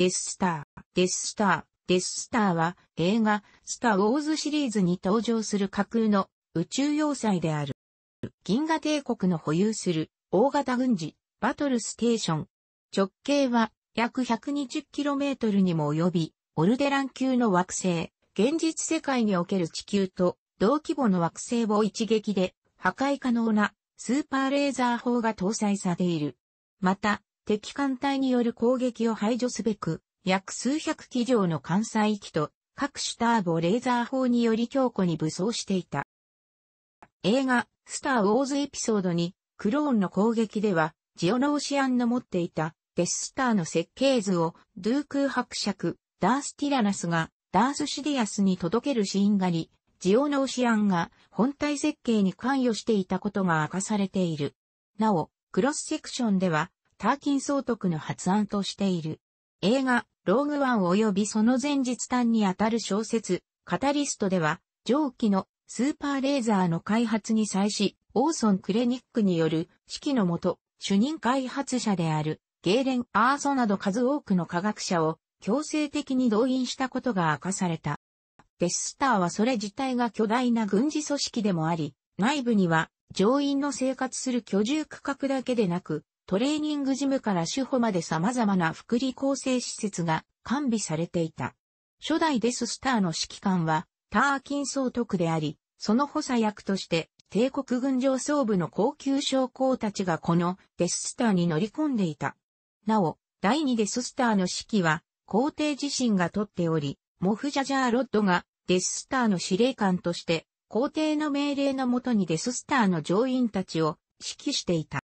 デススター、デススター、デススターは映画、スター・ウォーズシリーズに登場する架空の宇宙要塞である。銀河帝国の保有する大型軍事、バトルステーション。直径は約 120km にも及び、オルデラン級の惑星、現実世界における地球と同規模の惑星を一撃で破壊可能なスーパーレーザー砲が搭載されている。また、敵艦隊による攻撃を排除すべく、約数百機上の艦載機と各種ターボレーザー砲により強固に武装していた。映画、スター・ウォーズエピソードに、クローンの攻撃では、ジオノーシアンの持っていた、デススターの設計図を、ドゥーク伯爵、ダース・ティラナスが、ダース・シディアスに届けるシーンがあり、ジオノーシアンが本体設計に関与していたことが明かされている。なお、クロスセクションでは、ターキン総督の発案としている。映画、ローグワン及びその前日端にあたる小説、カタリストでは、蒸気のスーパーレーザーの開発に際し、オーソン・クレニックによる指揮のもと、主任開発者であるゲーレン・アーソなど数多くの科学者を強制的に動員したことが明かされた。デススターはそれ自体が巨大な軍事組織でもあり、内部には上院の生活する居住区画だけでなく、トレーニングジムから守歩まで様々な福利厚生施設が完備されていた。初代デススターの指揮官は、ターキン総督であり、その補佐役として、帝国軍上層部の高級将校たちがこのデススターに乗り込んでいた。なお、第2デススターの指揮は、皇帝自身がとっており、モフジャジャーロッドがデススターの司令官として、皇帝の命令のもとにデススターの乗員たちを指揮していた。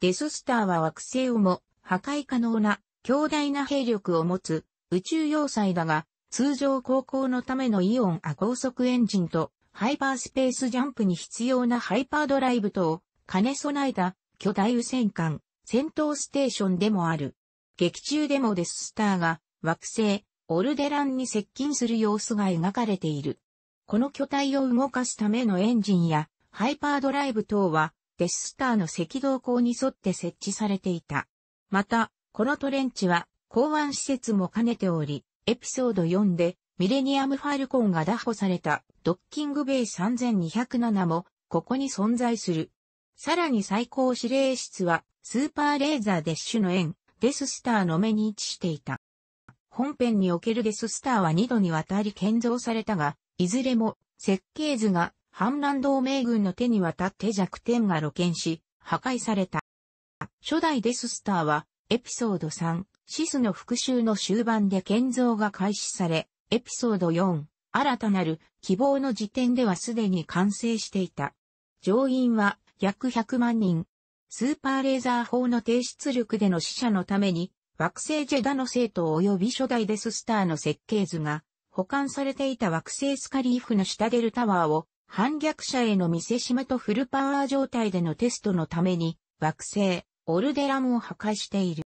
デススターは惑星をも破壊可能な強大な兵力を持つ宇宙要塞だが、通常航行のためのイオンア高速エンジンとハイパースペースジャンプに必要なハイパードライブ等を兼ね備えた巨大無線艦戦闘ステーションでもある。劇中でもデススターが惑星オルデランに接近する様子が描かれている。この巨体を動かすためのエンジンやハイパードライブ等はデススターの赤道口に沿って設置されていた。また、このトレンチは港湾施設も兼ねており、エピソード4でミレニアムファルコンが打破されたドッキングベイ3207もここに存在する。さらに最高指令室はスーパーレーザーデッシュの円、デススターの目に位置していた。本編におけるデススターは2度にわたり建造されたが、いずれも設計図が反乱同盟軍の手に渡って弱点が露見し、破壊された。初代デススターは、エピソード3、シスの復讐の終盤で建造が開始され、エピソード4、新たなる希望の時点ではすでに完成していた。乗員は約100万人。スーパーレーザー砲の低出力での死者のために、惑星ジェダの生徒及び初代デススターの設計図が保管されていた惑星スカリーフの下デルタワーを反逆者への見せしめとフルパワー状態でのテストのために、惑星、オルデラムを破壊している。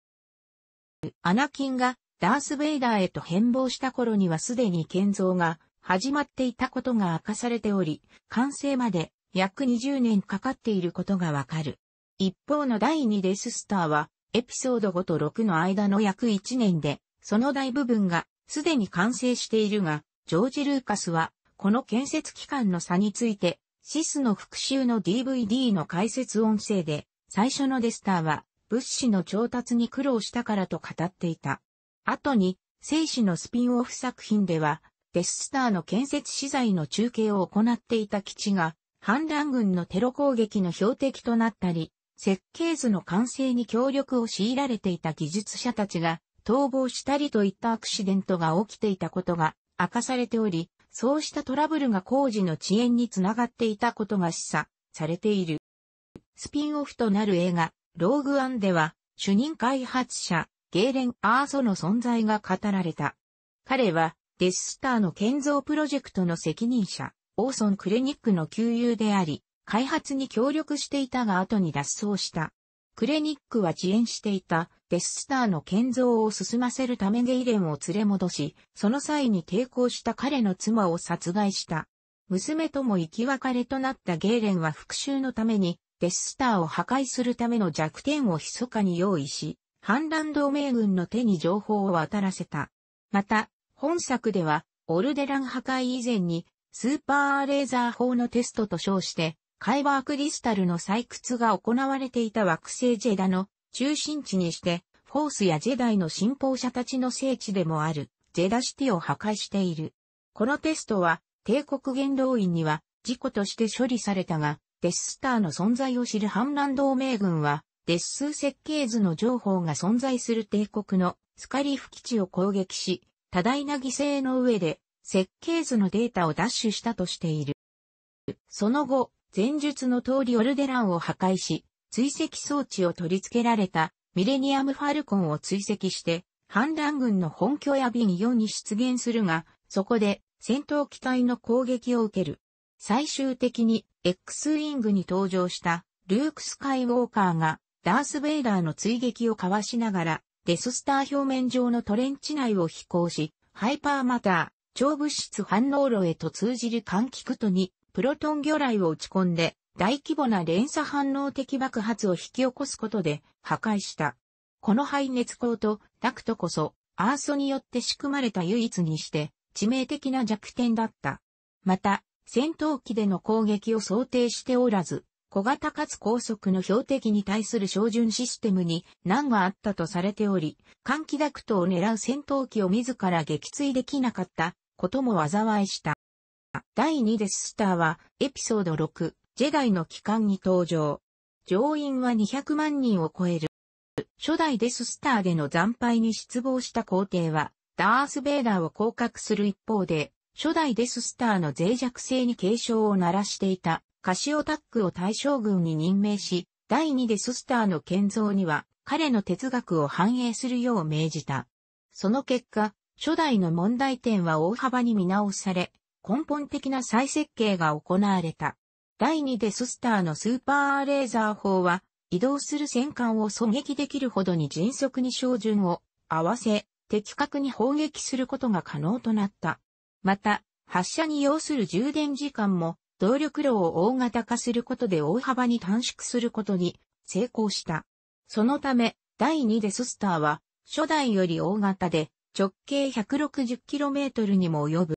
アナキンがダース・ベイダーへと変貌した頃にはすでに建造が始まっていたことが明かされており、完成まで約20年かかっていることがわかる。一方の第2デススターは、エピソード5と6の間の約1年で、その大部分がすでに完成しているが、ジョージ・ルーカスはこの建設期間の差について、シスの復讐の DVD の解説音声で、最初のデスターは、物資の調達に苦労したからと語っていた。後に、生死のスピンオフ作品では、デススターの建設資材の中継を行っていた基地が、反乱軍のテロ攻撃の標的となったり、設計図の完成に協力を強いられていた技術者たちが逃亡したりといったアクシデントが起きていたことが明かされており、そうしたトラブルが工事の遅延につながっていたことが示唆されている。スピンオフとなる映画、ローグアンでは、主任開発者、ゲーレン・アーソの存在が語られた。彼は、デススターの建造プロジェクトの責任者、オーソン・クレニックの旧友であり、開発に協力していたが後に脱走した。クレニックは遅延していたデススターの建造を進ませるためゲイレンを連れ戻し、その際に抵抗した彼の妻を殺害した。娘とも生き別れとなったゲイレンは復讐のために、デススターを破壊するための弱点を密かに用意し、反乱同盟軍の手に情報を渡らせた。また、本作では、オルデラン破壊以前に、スーパーレーザー砲のテストと称して、カイバークリスタルの採掘が行われていた惑星ジェダの中心地にして、フォースやジェダイの信奉者たちの聖地でもある、ジェダシティを破壊している。このテストは、帝国元老院には、事故として処理されたが、デススターの存在を知る反乱同盟軍は、デスス設計図の情報が存在する帝国のスカリフ基地を攻撃し、多大な犠牲の上で設計図のデータを奪取したとしている。その後、前述の通りオルデランを破壊し、追跡装置を取り付けられたミレニアムファルコンを追跡して、反乱軍の本拠や便用に出現するが、そこで戦闘機体の攻撃を受ける。最終的に X ウィングに登場したルーク・スカイウォーカーがダース・ベイダーの追撃をかわしながらデススター表面上のトレンチ内を飛行し、ハイパーマター、超物質反応炉へと通じる換気とにプロトン魚雷を打ち込んで、大規模な連鎖反応的爆発を引き起こすことで破壊した。この排熱口とダクトこそ、アーソによって仕組まれた唯一にして、致命的な弱点だった。また、戦闘機での攻撃を想定しておらず、小型かつ高速の標的に対する照準システムに難があったとされており、換気ダクトを狙う戦闘機を自ら撃墜できなかったことも災いした。第2デススターは、エピソード6、ジェダイの帰還に登場。上院は200万人を超える。初代デススターでの惨敗に失望した皇帝は、ダース・ベイダーを降格する一方で、初代デススターの脆弱性に警鐘を鳴らしていた、カシオタックを大将軍に任命し、第2デススターの建造には、彼の哲学を反映するよう命じた。その結果、初代の問題点は大幅に見直され、根本的な再設計が行われた。第2でススターのスーパーレーザー砲は、移動する戦艦を狙撃できるほどに迅速に照準を合わせ、的確に砲撃することが可能となった。また、発射に要する充電時間も、動力炉を大型化することで大幅に短縮することに成功した。そのため、第2デススターは、初代より大型で、直径 160km にも及ぶ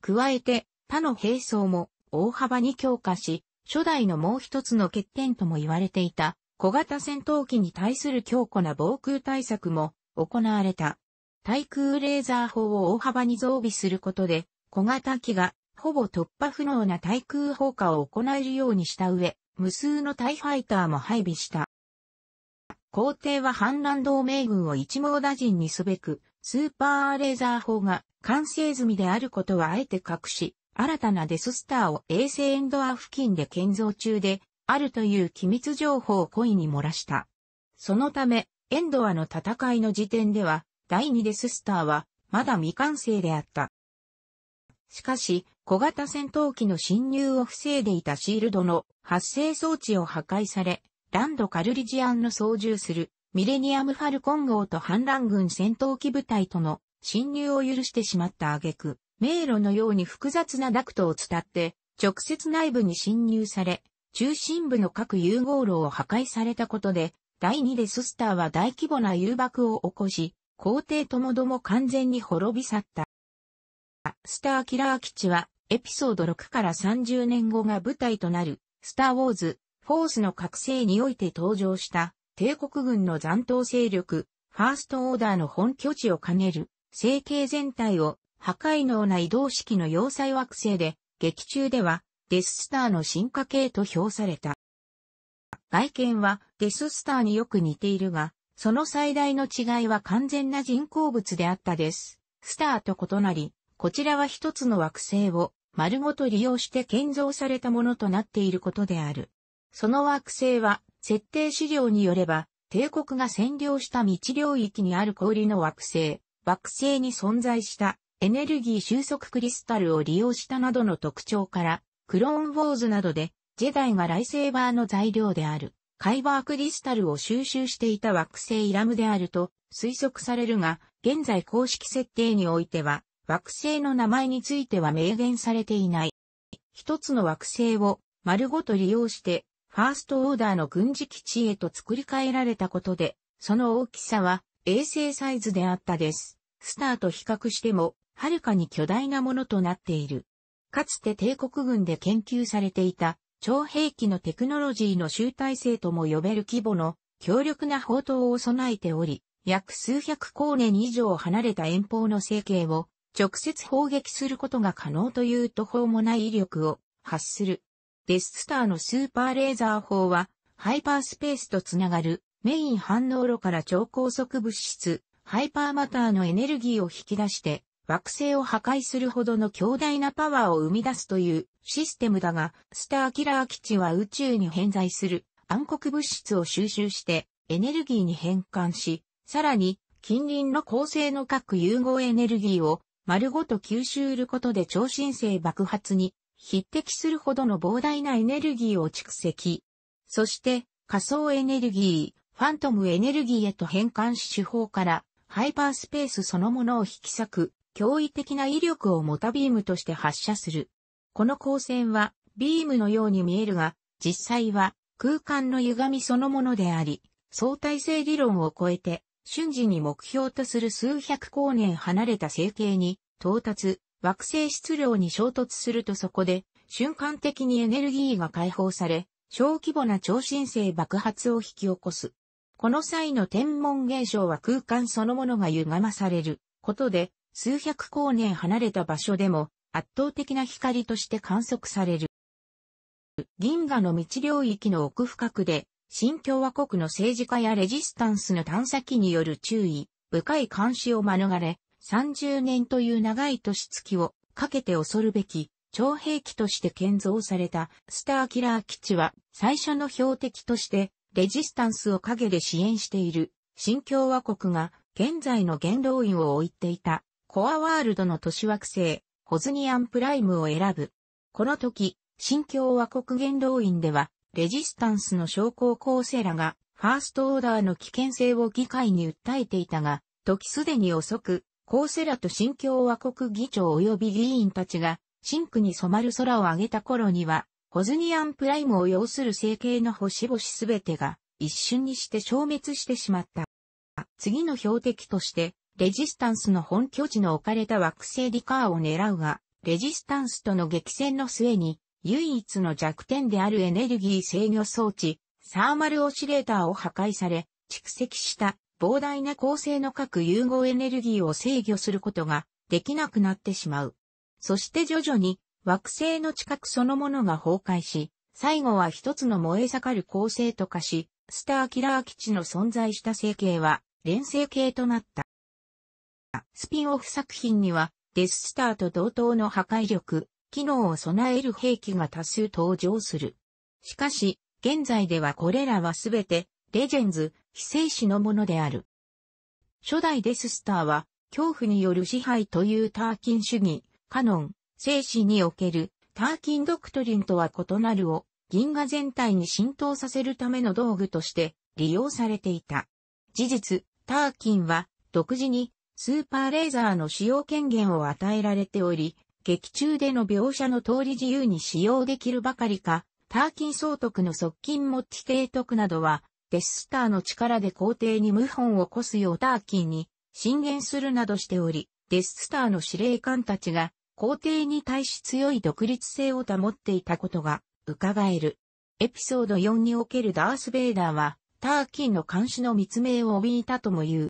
加えて他の兵装も大幅に強化し、初代のもう一つの欠点とも言われていた小型戦闘機に対する強固な防空対策も行われた。対空レーザー砲を大幅に増備することで、小型機がほぼ突破不能な対空砲火を行えるようにした上、無数の対ファイターも配備した。皇帝は反乱同盟軍を一網打尽にすべく、スーパーレーザー砲が完成済みであることはあえて隠し、新たなデススターを衛星エンドア付近で建造中であるという機密情報を故意に漏らした。そのため、エンドアの戦いの時点では、第2デススターは、まだ未完成であった。しかし、小型戦闘機の侵入を防いでいたシールドの発生装置を破壊され、ランド・カルリジアンの操縦するミレニアム・ファルコン号と反乱軍戦闘機部隊との侵入を許してしまった挙句、迷路のように複雑なダクトを伝って直接内部に侵入され、中心部の各融合炉を破壊されたことで、第2でススターは大規模な誘爆を起こし、皇帝ともども完全に滅び去った。スターキラー基地は、エピソード6から30年後が舞台となる、スターウォーズ、フォースの覚醒において登場した、帝国軍の残党勢力、ファーストオーダーの本拠地を兼ねる、成形全体を破壊能な移動式の要塞惑星で、劇中ではデススターの進化系と評された。外見はデススターによく似ているが、その最大の違いは完全な人工物であったです。スターと異なり、こちらは一つの惑星を丸ごと利用して建造されたものとなっていることである。その惑星は設定資料によれば、帝国が占領した未知領域にある氷の惑星、惑星に存在したエネルギー収束クリスタルを利用したなどの特徴から、クローンウォーズなどで、ジェダイがライセーバーの材料である、カイバークリスタルを収集していた惑星イラムであると推測されるが、現在公式設定においては、惑星の名前については明言されていない。一つの惑星を丸ごと利用してファーストオーダーの軍事基地へと作り変えられたことで、その大きさは衛星サイズであったです。スターと比較しても、はるかに巨大なものとなっている。かつて帝国軍で研究されていた、超兵器のテクノロジーの集大成とも呼べる規模の強力な砲塔を備えており、約数百光年以上離れた遠方の成形を直接砲撃することが可能という途方もない威力を発するデススターのスーパーレーザー砲は、ハイパースペースとつながるメイン反応炉から超高速物質、ハイパーマターのエネルギーを引き出して、惑星を破壊するほどの強大なパワーを生み出すというシステムだが、スターキラー基地は宇宙に偏在する暗黒物質を収集してエネルギーに変換し、さらに近隣の恒星の各融合エネルギーを丸ごと吸収することで超新星爆発に匹敵するほどの膨大なエネルギーを蓄積。そして、仮想エネルギー、ファントムエネルギーへと変換し手法から、ハイパースペースそのものを引き裂く、驚異的な威力をモタビームとして発射する。この光線は、ビームのように見えるが、実際は、空間の歪みそのものであり、相対性理論を超えて、瞬時に目標とする数百光年離れた成形に到達、惑星質量に衝突するとそこで瞬間的にエネルギーが解放され、小規模な超新星爆発を引き起こす。この際の天文現象は空間そのものが歪まされることで、数百光年離れた場所でも圧倒的な光として観測される。銀河の道領域の奥深くで、新共和国の政治家やレジスタンスの探査機による注意、深い監視を免れ、30年という長い年月をかけて恐るべき徴兵器として建造されたスターキラー基地は最初の標的としてレジスタンスを陰で支援している新共和国が現在の元老院を置いていたコアワールドの都市惑星ホズニアンプライムを選ぶ。この時、新共和国元老院ではレジスタンスの商校構成らがファーストオーダーの危険性を議会に訴えていたが、時すでに遅く、コーセラと新共和国議長及び議員たちが、深紅に染まる空を上げた頃には、ホズニアンプライムを要する成形の星々すべてが、一瞬にして消滅してしまった。次の標的として、レジスタンスの本拠地の置かれた惑星ディカーを狙うが、レジスタンスとの激戦の末に、唯一の弱点であるエネルギー制御装置、サーマルオシレーターを破壊され、蓄積した膨大な構成の各融合エネルギーを制御することができなくなってしまう。そして徐々に惑星の近くそのものが崩壊し、最後は一つの燃え盛る構成と化し、スターキラー基地の存在した成形は連成形となった。スピンオフ作品にはデススターと同等の破壊力、機能を備える兵器が多数登場する。しかし、現在ではこれらはすべてレジェンズ、非正史のものである。初代デススターは、恐怖による支配というターキン主義、カノン、生死におけるターキンドクトリンとは異なるを銀河全体に浸透させるための道具として利用されていた。事実、ターキンは独自にスーパーレーザーの使用権限を与えられており、劇中での描写の通り自由に使用できるばかりか、ターキン総督の側近も地底督などはデススターの力で皇帝に謀反を起こすようターキーに進言するなどしており、デススターの司令官たちが皇帝に対し強い独立性を保っていたことが伺える。エピソード4におけるダース・ベイダーは、ターキーの監視の密命を帯びたとも言う。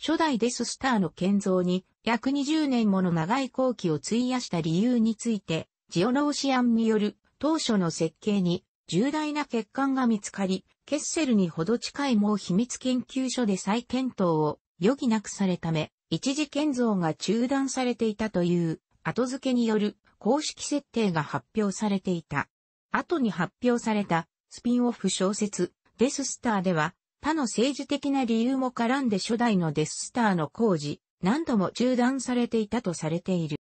初代デススターの建造に約20年もの長い後期を費やした理由について、ジオノーシアンによる当初の設計に重大な欠陥が見つかり、ケッセルにほど近いもう秘密研究所で再検討を余儀なくされため、一時建造が中断されていたという後付けによる公式設定が発表されていた。後に発表されたスピンオフ小説デススターでは他の政治的な理由も絡んで初代のデススターの工事何度も中断されていたとされている。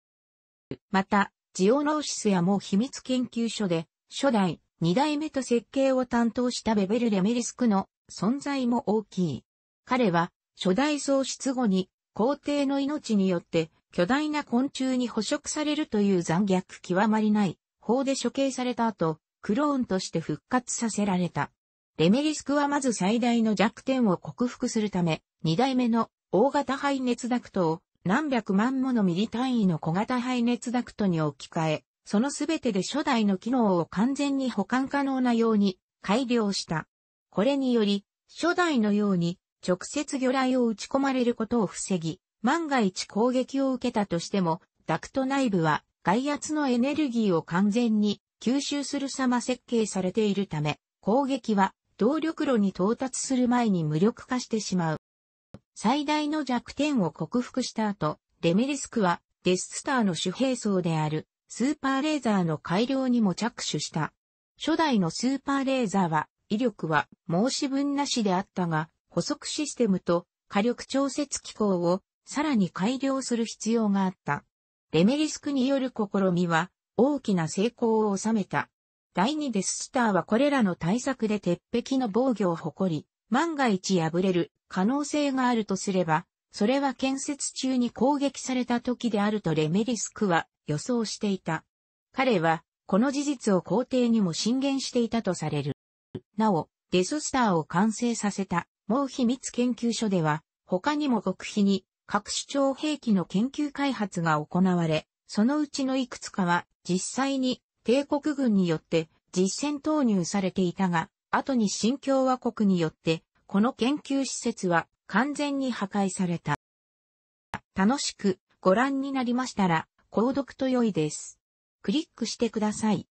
また、ジオノーシスやもう秘密研究所で初代二代目と設計を担当したベベル・レメリスクの存在も大きい。彼は初代喪失後に皇帝の命によって巨大な昆虫に捕食されるという残虐極まりない法で処刑された後、クローンとして復活させられた。レメリスクはまず最大の弱点を克服するため、二代目の大型排熱ダクトを何百万ものミリ単位の小型排熱ダクトに置き換え、そのすべてで初代の機能を完全に保管可能なように改良した。これにより、初代のように直接魚雷を打ち込まれることを防ぎ、万が一攻撃を受けたとしても、ダクト内部は外圧のエネルギーを完全に吸収する様設計されているため、攻撃は動力炉に到達する前に無力化してしまう。最大の弱点を克服した後、デメリスクはデススターの主兵装であるスーパーレーザーの改良にも着手した。初代のスーパーレーザーは、威力は申し分なしであったが、補足システムと火力調節機構をさらに改良する必要があった。レメリスクによる試みは大きな成功を収めた。第2デススターはこれらの対策で鉄壁の防御を誇り、万が一破れる可能性があるとすれば、それは建設中に攻撃された時であるとレメリスクは予想していた。彼は、この事実を皇帝にも進言していたとされる。なお、デススターを完成させた、う秘密研究所では、他にも極秘に、各主張兵器の研究開発が行われ、そのうちのいくつかは、実際に、帝国軍によって、実戦投入されていたが、後に新共和国によって、この研究施設は完全に破壊された。楽しくご覧になりましたら、購読と良いです。クリックしてください。